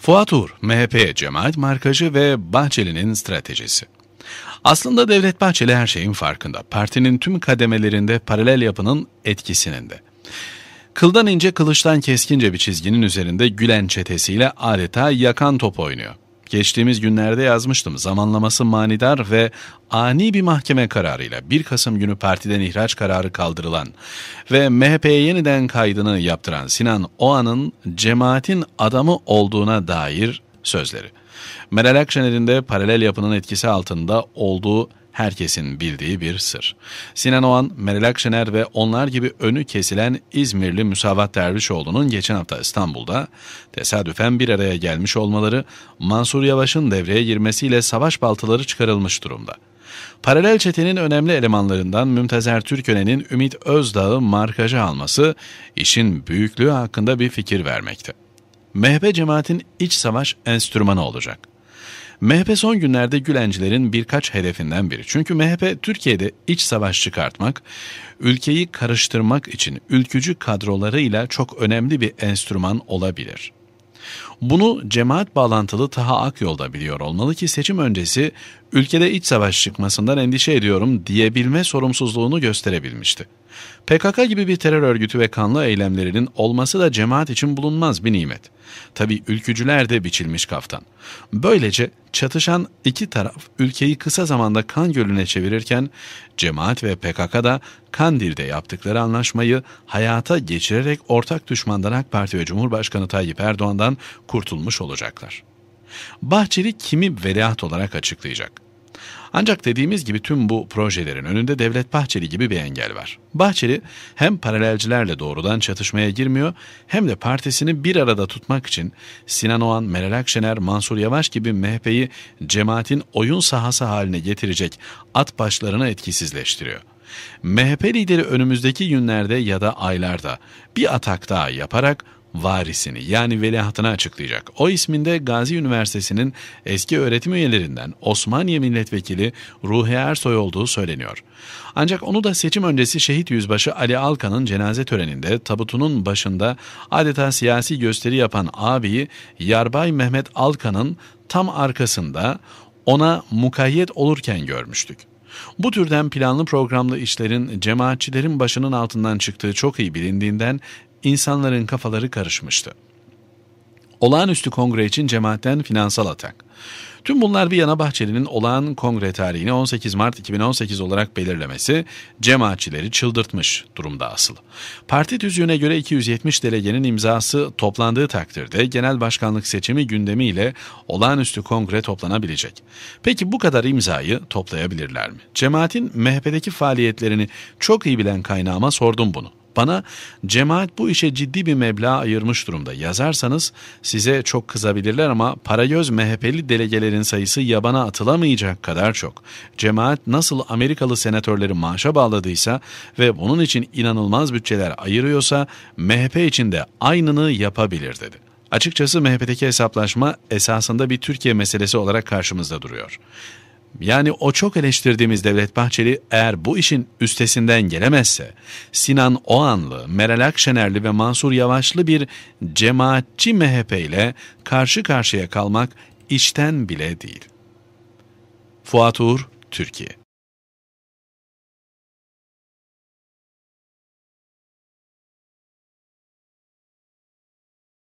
Fuat Uğur, MHP cemaat markajı ve Bahçeli'nin stratejisi. Aslında Devlet Bahçeli her şeyin farkında. Partinin tüm kademelerinde paralel yapının etkisinin de. Kıldan ince kılıçtan keskince bir çizginin üzerinde Gülen çetesiyle adeta yakan top oynuyor. Geçtiğimiz günlerde yazmıştım. Zamanlaması manidar ve ani bir mahkeme kararıyla 1 Kasım günü partiden ihraç kararı kaldırılan ve MHP'ye yeniden kaydını yaptıran Sinan Oğan'ın cemaatin adamı olduğuna dair sözleri. Meral Akşener'in de paralel yapının etkisi altında olduğu herkesin bildiği bir sır. Sinan Oğan, Meral Akşener ve onlar gibi önü kesilen İzmirli Müsavat Dervişoğlu'nun geçen hafta İstanbul'da tesadüfen bir araya gelmiş olmaları Mansur Yavaş'ın devreye girmesiyle savaş baltaları çıkarılmış durumda. Paralel çetenin önemli elemanlarından Mümtezer Türkönen'in Ümit Özdağ'ı markaja alması işin büyüklüğü hakkında bir fikir vermekte. MHP cemaatin iç savaş enstrümanı olacak. MHP son günlerde Gülencilerin birkaç hedefinden biri. Çünkü MHP Türkiye'de iç savaş çıkartmak, ülkeyi karıştırmak için ülkücü kadrolarıyla çok önemli bir enstrüman olabilir. Bunu cemaat bağlantılı Taha Akyol'da biliyor olmalı ki seçim öncesi ülkede iç savaş çıkmasından endişe ediyorum diyebilme sorumsuzluğunu gösterebilmişti. PKK gibi bir terör örgütü ve kanlı eylemlerinin olması da cemaat için bulunmaz bir nimet. Tabi ülkücüler de biçilmiş kaftan. Böylece çatışan iki taraf ülkeyi kısa zamanda kan gölüne çevirirken cemaat ve PKK da Kandil'de yaptıkları anlaşmayı hayata geçirerek ortak düşmandan AK Parti ve Cumhurbaşkanı Tayyip Erdoğan'dan kurtulmuş olacaklar. Bahçeli kimi veliaht olarak açıklayacak. Ancak dediğimiz gibi tüm bu projelerin önünde Devlet Bahçeli gibi bir engel var. Bahçeli hem paralelcilerle doğrudan çatışmaya girmiyor hem de partisini bir arada tutmak için Sinan Oğan, Meral Akşener, Mansur Yavaş gibi MHP'yi cemaatin oyun sahası haline getirecek at başlarına etkisizleştiriyor. MHP lideri önümüzdeki günlerde ya da aylarda bir atak daha yaparak varisini yani veliahtını açıklayacak. O isminde Gazi Üniversitesi'nin eski öğretim üyelerinden Osmaniye Milletvekili Ruhi Ersoy olduğu söyleniyor. Ancak onu da seçim öncesi şehit yüzbaşı Ali Alkan'ın cenaze töreninde tabutunun başında adeta siyasi gösteri yapan abiyi Yarbay Mehmet Alkan'ın tam arkasında ona mukayyet olurken görmüştük. Bu türden planlı programlı işlerin cemaatçilerin başının altından çıktığı çok iyi bilindiğinden insanların kafaları karışmıştı. Olağanüstü kongre için cemaatten finansal atak. Tüm bunlar bir yana Bahçeli'nin olağan kongre tarihini 18 Mart 2018 olarak belirlemesi cemaatçileri çıldırtmış durumda asıl. Parti tüzüğüne göre 270 delegenin imzası toplandığı takdirde genel başkanlık seçimi gündemiyle olağanüstü kongre toplanabilecek. Peki bu kadar imzayı toplayabilirler mi? Cemaatin MHP'deki faaliyetlerini çok iyi bilen kaynağıma sordum bunu. Bana cemaat bu işe ciddi bir meblağ ayırmış durumda. Yazarsanız size çok kızabilirler ama paragöz MHP'li delegelerin sayısı yabana atılamayacak kadar çok. Cemaat nasıl Amerikalı senatörleri maaşa bağladıysa ve bunun için inanılmaz bütçeler ayırıyorsa MHP için de aynını yapabilir dedi. Açıkçası MHP'deki hesaplaşma esasında bir Türkiye meselesi olarak karşımızda duruyor. Yani o çok eleştirdiğimiz Devlet Bahçeli eğer bu işin üstesinden gelemezse Sinan Oğanlı, Meral Akşenerli ve Mansur Yavaşlı bir cemaatçi MHP ile karşı karşıya kalmak içten bile değil. Fuat Uğur, Türkiye